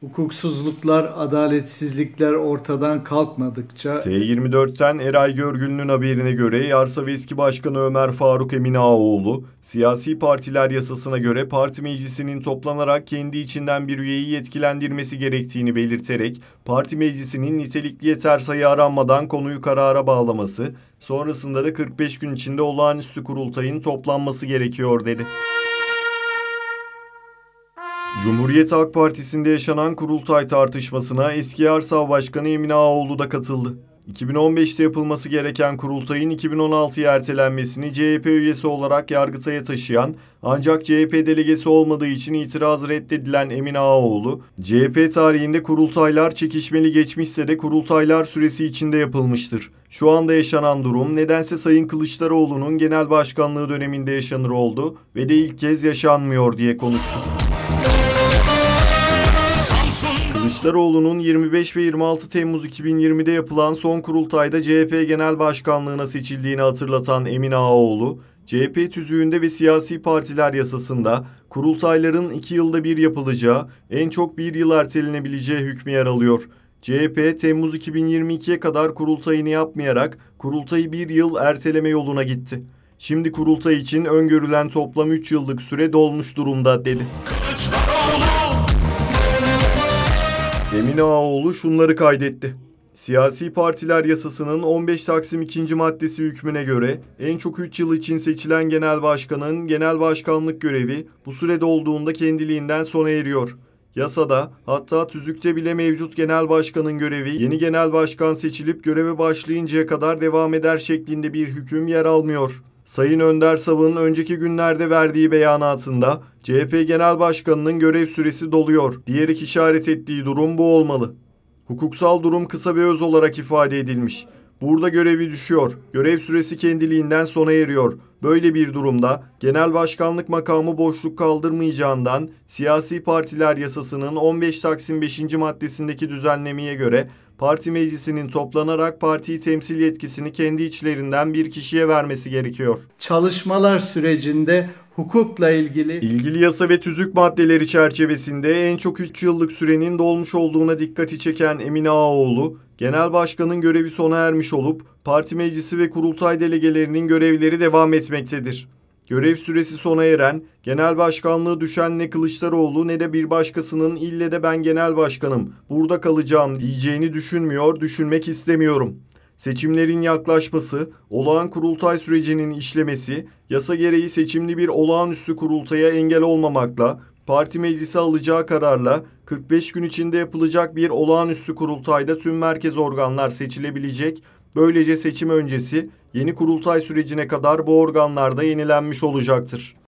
Hukuksuzluklar, adaletsizlikler ortadan kalkmadıkça... T24'ten Eray Görgün'ün haberine göre Yarsa ve eski başkanı Ömer Faruk Emin Ağaoğlu, siyasi partiler yasasına göre parti meclisinin toplanarak kendi içinden bir üyeyi yetkilendirmesi gerektiğini belirterek, parti meclisinin nitelikli yeter sayı aranmadan konuyu karara bağlaması, sonrasında da 45 gün içinde olağanüstü kurultayın toplanması gerekiyor dedi. Cumhuriyet Halk Partisi'nde yaşanan kurultay tartışmasına eski Arsav Başkanı Emine Ağoğlu da katıldı. 2015'te yapılması gereken kurultayın 2016'ya ertelenmesini CHP üyesi olarak Yargıtay'a taşıyan ancak CHP delegesi olmadığı için itiraz reddedilen Emin Ağaoğlu, CHP tarihinde kurultaylar çekişmeli geçmişse de kurultaylar süresi içinde yapılmıştır. Şu anda yaşanan durum nedense Sayın Kılıçdaroğlu'nun genel başkanlığı döneminde yaşanır oldu ve de ilk kez yaşanmıyor diye konuştu. Kılıçdaroğlu'nun 25 ve 26 Temmuz 2020'de yapılan son kurultayda CHP Genel Başkanlığına seçildiğini hatırlatan Emin Ağaoğlu, CHP tüzüğünde ve siyasi partiler yasasında kurultayların iki yılda bir yapılacağı, en çok bir yıl ertelenebileceği hükmü yer alıyor. CHP, Temmuz 2022'ye kadar kurultayını yapmayarak kurultayı bir yıl erteleme yoluna gitti. Şimdi kurultay için öngörülen toplam 3 yıllık süre dolmuş durumda dedi. Emin Ağaoğlu şunları kaydetti. Siyasi partiler yasasının 15 Taksim 2. maddesi hükmüne göre en çok 3 yıl için seçilen genel başkanın genel başkanlık görevi bu sürede olduğunda kendiliğinden sona eriyor. Yasada hatta tüzükte bile mevcut genel başkanın görevi yeni genel başkan seçilip göreve başlayıncaya kadar devam eder şeklinde bir hüküm yer almıyor. Sayın Önder Savın'ın önceki günlerde verdiği beyanatında CHP Genel Başkanı'nın görev süresi doluyor diyerek işaret ettiği durum bu olmalı. Hukuksal durum kısa ve öz olarak ifade edilmiş. Burada görevi düşüyor. Görev süresi kendiliğinden sona eriyor. Böyle bir durumda genel başkanlık makamı boşluk kaldırmayacağından siyasi partiler yasasının 15 Taksim 5. maddesindeki düzenlemeye göre parti meclisinin toplanarak partiyi temsil yetkisini kendi içlerinden bir kişiye vermesi gerekiyor. Çalışmalar sürecinde hukukla ilgili... ilgili yasa ve tüzük maddeleri çerçevesinde en çok 3 yıllık sürenin dolmuş olduğuna dikkati çeken Emine Ağoğlu, genel başkanın görevi sona ermiş olup parti meclisi ve kurultay delegelerinin görevleri devam etmektedir. Görev süresi sona eren, genel başkanlığı düşen ne Kılıçdaroğlu ne de bir başkasının ille de ben genel başkanım, burada kalacağım diyeceğini düşünmüyor, düşünmek istemiyorum. Seçimlerin yaklaşması, olağan kurultay sürecinin işlemesi, yasa gereği seçimli bir olağanüstü kurultaya engel olmamakla, parti meclisi alacağı kararla 45 gün içinde yapılacak bir olağanüstü kurultayda tüm merkez organlar seçilebilecek, böylece seçim öncesi yeni kurultay sürecine kadar bu organlarda yenilenmiş olacaktır.